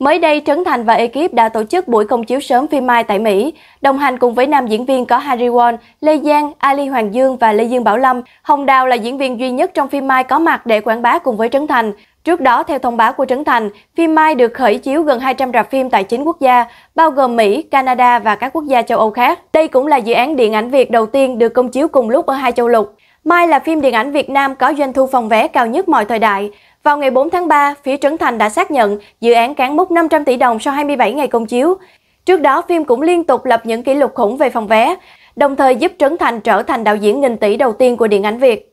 Mới đây, Trấn Thành và ekip đã tổ chức buổi công chiếu sớm phim Mai tại Mỹ. Đồng hành cùng với nam diễn viên có Harry Won, Lê Giang, Ali Hoàng Dương và Lê Dương Bảo Lâm. Hồng Đào là diễn viên duy nhất trong phim Mai có mặt để quảng bá cùng với Trấn Thành. Trước đó, theo thông báo của Trấn Thành, phim Mai được khởi chiếu gần 200 rạp phim tại 9 quốc gia, bao gồm Mỹ, Canada và các quốc gia châu Âu khác. Đây cũng là dự án điện ảnh Việt đầu tiên được công chiếu cùng lúc ở hai châu lục. Mai là phim điện ảnh Việt Nam có doanh thu phòng vé cao nhất mọi thời đại. Vào ngày 4 tháng 3, phía Trấn Thành đã xác nhận dự án cán mốc 500 tỷ đồng sau 27 ngày công chiếu. Trước đó, phim cũng liên tục lập những kỷ lục khủng về phòng vé, đồng thời giúp Trấn Thành trở thành đạo diễn nghìn tỷ đầu tiên của điện ảnh Việt.